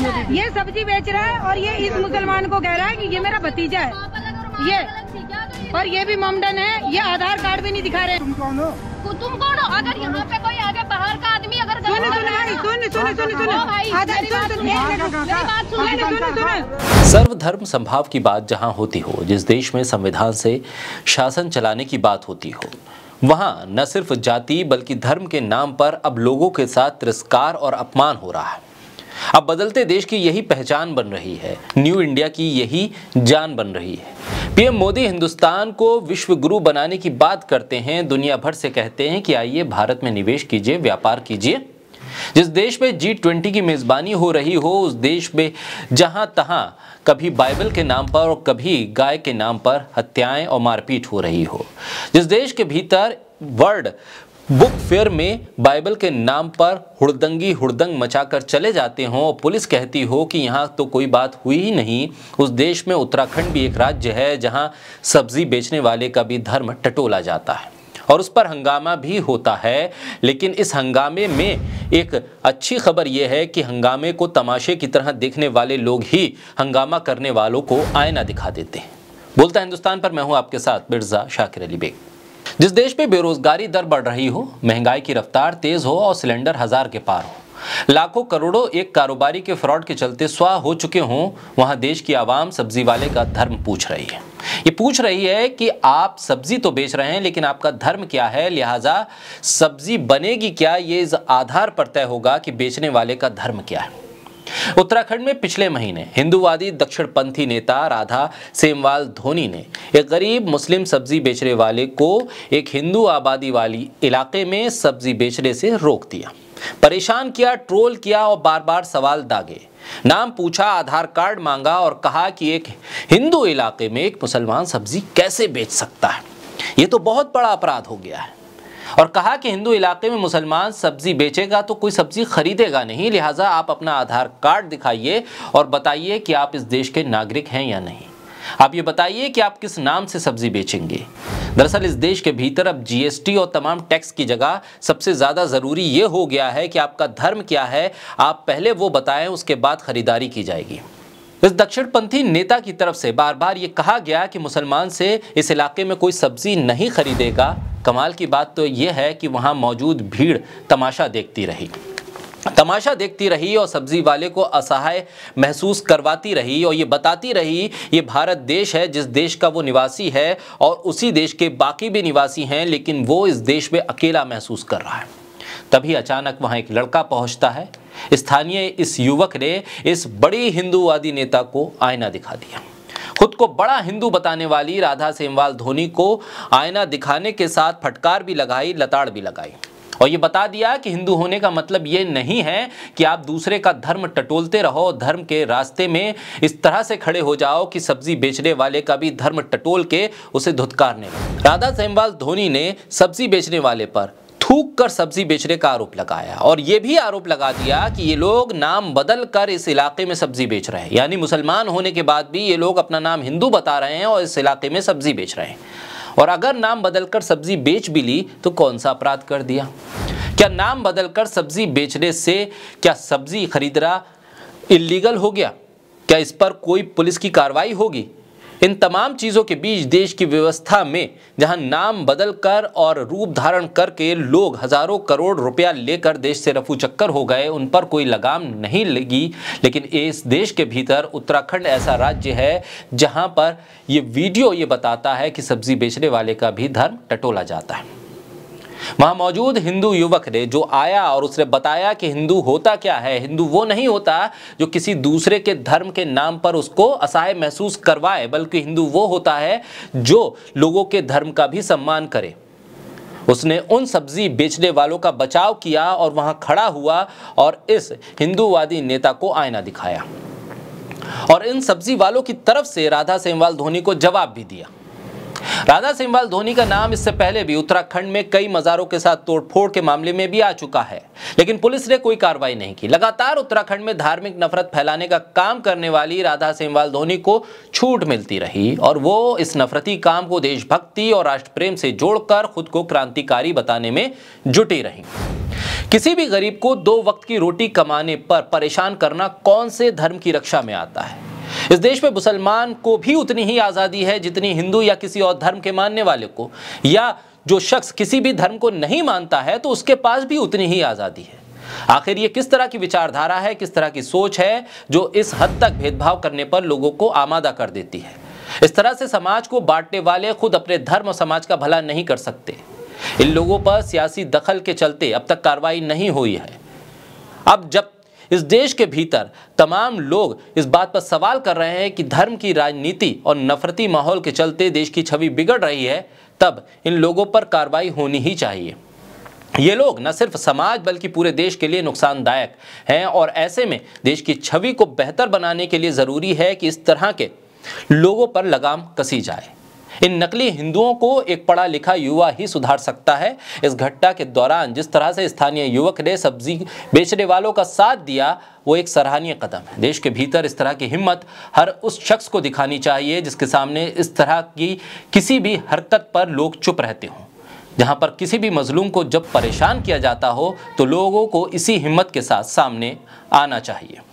ये सब्जी बेच रहा है और ये इस मुसलमान को कह रहा है कि ये मेरा भतीजा है ये और ये भी मोमडन है ये आधार कार्ड भी नहीं दिखा रहे तुम कौन हो तुम कौन हो अगर यहाँ पे कोई आगे बाहर का आदमी अगर सुन सुन भाई सुन सुन सुन सुन सर्वधर्म संभाव की बात जहाँ होती हो जिस देश में संविधान से शासन चलाने की बात होती हो वहाँ न सिर्फ जाति बल्कि धर्म के नाम पर अब लोगों के साथ तिरस्कार और अपमान हो रहा है अब बदलते देश की यही पहचान बन रही है न्यू इंडिया की यही जान बन रही है पीएम मोदी हिंदुस्तान को विश्व गुरु बनाने की बात करते हैं दुनिया भर से कहते हैं कि आइए भारत में निवेश कीजिए व्यापार कीजिए जिस देश में जी ट्वेंटी की मेज़बानी हो रही हो उस देश में जहां तहां कभी बाइबल के नाम पर और कभी गाय के नाम पर हत्याएं और मारपीट हो रही हो जिस देश के भीतर वर्ल्ड बुक फेयर में बाइबल के नाम पर हुड़दंगी हुड़दंग मचाकर चले जाते हों और पुलिस कहती हो कि यहाँ तो कोई बात हुई ही नहीं उस देश में उत्तराखंड भी एक राज्य है जहाँ सब्जी बेचने वाले का भी धर्म टटोला जाता है और उस पर हंगामा भी होता है लेकिन इस हंगामे में एक अच्छी खबर यह है कि हंगामे को तमाशे की तरह देखने वाले लोग ही हंगामा करने वालों को आयना दिखा देते हैं बोलता हिंदुस्तान पर मैं हूँ आपके साथ मिर्ज़ा शाकिर अली बेग जिस देश में बेरोजगारी दर बढ़ रही हो महंगाई की रफ्तार तेज हो और सिलेंडर हजार के पार हो लाखों करोड़ों एक कारोबारी के फ्रॉड के चलते स्वा हो चुके हों वहां देश की आवाम सब्जी वाले का धर्म पूछ रही है ये पूछ रही है कि आप सब्जी तो बेच रहे हैं लेकिन आपका धर्म क्या है लिहाजा सब्जी बनेगी क्या ये इस आधार पर तय होगा कि बेचने वाले का धर्म क्या है उत्तराखंड में पिछले महीने हिंदूवादी दक्षिणपंथी नेता राधा सेमवाल धोनी ने एक गरीब मुस्लिम सब्जी बेचने वाले को एक हिंदू आबादी वाली इलाके में सब्जी बेचने से रोक दिया परेशान किया ट्रोल किया और बार बार सवाल दागे नाम पूछा आधार कार्ड मांगा और कहा कि एक हिंदू इलाके में एक मुसलमान सब्जी कैसे बेच सकता है ये तो बहुत बड़ा अपराध हो गया है और कहा कि हिंदू इलाके में मुसलमान सब्जी बेचेगा तो कोई सब्जी खरीदेगा नहीं लिहाजा आप अपना आधार कार्ड दिखाइए और बताइए कि आप इस देश के नागरिक हैं या नहीं आप ये बताइए कि आप किस नाम से सब्जी बेचेंगे दरअसल इस देश के भीतर अब जीएसटी और तमाम टैक्स की जगह सबसे ज़्यादा ज़रूरी यह हो गया है कि आपका धर्म क्या है आप पहले वो बताएं उसके बाद खरीदारी की जाएगी इस दक्षिणपंथी नेता की तरफ से बार बार ये कहा गया कि मुसलमान से इस इलाके में कोई सब्जी नहीं खरीदेगा कमाल की बात तो ये है कि वहाँ मौजूद भीड़ तमाशा देखती रही तमाशा देखती रही और सब्जी वाले को असहाय महसूस करवाती रही और ये बताती रही ये भारत देश है जिस देश का वो निवासी है और उसी देश के बाकी भी निवासी हैं लेकिन वो इस देश में अकेला महसूस कर रहा है तभी अचानक वहाँ एक लड़का पहुँचता है स्थानीय इस युवक ने इस बड़ी हिंदूवादी नेता को आईना दिखा दिया खुद को बड़ा हिंदू बताने वाली राधा सेमवाल धोनी को आईना दिखाने के साथ फटकार भी लगाई लताड़ भी लगाई और ये बता दिया कि हिंदू होने का मतलब ये नहीं है कि आप दूसरे का धर्म टटोलते रहो धर्म के रास्ते में इस तरह से खड़े हो जाओ कि सब्जी बेचने वाले का भी धर्म टटोल के उसे धुतकारने राधा सेमवाल धोनी ने सब्जी बेचने वाले पर थूक कर सब्जी बेचने का आरोप लगाया और ये भी आरोप लगा दिया कि ये लोग नाम बदल कर इस इलाके में सब्जी बेच रहे हैं यानी मुसलमान होने के बाद भी ये लोग अपना नाम हिंदू बता रहे हैं और इस इलाके में सब्जी बेच रहे हैं और अगर नाम बदलकर सब्जी बेच भी ली तो कौन सा अपराध कर दिया क्या नाम बदलकर सब्जी बेचने से क्या सब्जी खरीदना इलीगल हो गया क्या इस पर कोई पुलिस की कार्रवाई होगी इन तमाम चीज़ों के बीच देश की व्यवस्था में जहां नाम बदल कर और रूप धारण करके लोग हजारों करोड़ रुपया लेकर देश से रफू चक्कर हो गए उन पर कोई लगाम नहीं लगी लेकिन इस देश के भीतर उत्तराखंड ऐसा राज्य है जहां पर ये वीडियो ये बताता है कि सब्जी बेचने वाले का भी धर्म टटोला जाता है वहां मौजूद हिंदू युवक ने जो आया और उसने बताया कि हिंदू होता क्या है हिंदू वो नहीं होता जो किसी दूसरे के धर्म के नाम पर उसको असहाय महसूस करवाए बल्कि हिंदू वो होता है जो लोगों के धर्म का भी सम्मान करे उसने उन सब्जी बेचने वालों का बचाव किया और वहां खड़ा हुआ और इस हिंदूवादी नेता को आईना दिखाया और इन सब्जी वालों की तरफ से राधा सेमवाल धोनी को जवाब भी दिया राधा सिंहवाल धोनी का नाम इससे पहले भी उत्तराखंड में कई मजारों के साथ तोड़फोड़ के मामले में भी आ चुका है लेकिन पुलिस ने कोई कार्रवाई नहीं की लगातार उत्तराखंड में धार्मिक नफरत फैलाने का काम करने वाली राधा सिंहवाल धोनी को छूट मिलती रही और वो इस नफरती काम को देशभक्ति और राष्ट्रप्रेम से जोड़कर खुद को क्रांतिकारी बताने में जुटी रही किसी भी गरीब को दो वक्त की रोटी कमाने पर परेशान करना कौन से धर्म की रक्षा में आता है इस देश में मुसलमान को भी उतनी ही आज़ादी है जितनी हिंदू या किसी और धर्म के मानने वाले को या जो शख्स किसी भी धर्म को नहीं मानता है तो उसके पास भी उतनी ही आज़ादी है आखिर ये किस तरह की विचारधारा है किस तरह की सोच है जो इस हद तक भेदभाव करने पर लोगों को आमादा कर देती है इस तरह से समाज को बांटने वाले खुद अपने धर्म और समाज का भला नहीं कर सकते इन लोगों पर सियासी दखल के चलते अब तक कार्रवाई नहीं हुई है अब जब इस देश के भीतर तमाम लोग इस बात पर सवाल कर रहे हैं कि धर्म की राजनीति और नफरती माहौल के चलते देश की छवि बिगड़ रही है तब इन लोगों पर कार्रवाई होनी ही चाहिए ये लोग न सिर्फ समाज बल्कि पूरे देश के लिए नुकसानदायक हैं और ऐसे में देश की छवि को बेहतर बनाने के लिए ज़रूरी है कि इस तरह के लोगों पर लगाम कसी जाए इन नकली हिंदुओं को एक पढ़ा लिखा युवा ही सुधार सकता है इस घटना के दौरान जिस तरह से स्थानीय युवक ने सब्जी बेचने वालों का साथ दिया वो एक सराहनीय कदम है देश के भीतर इस तरह की हिम्मत हर उस शख्स को दिखानी चाहिए जिसके सामने इस तरह की किसी भी हरकत पर लोग चुप रहते हों जहां पर किसी भी मजलूम को जब परेशान किया जाता हो तो लोगों को इसी हिम्मत के साथ सामने आना चाहिए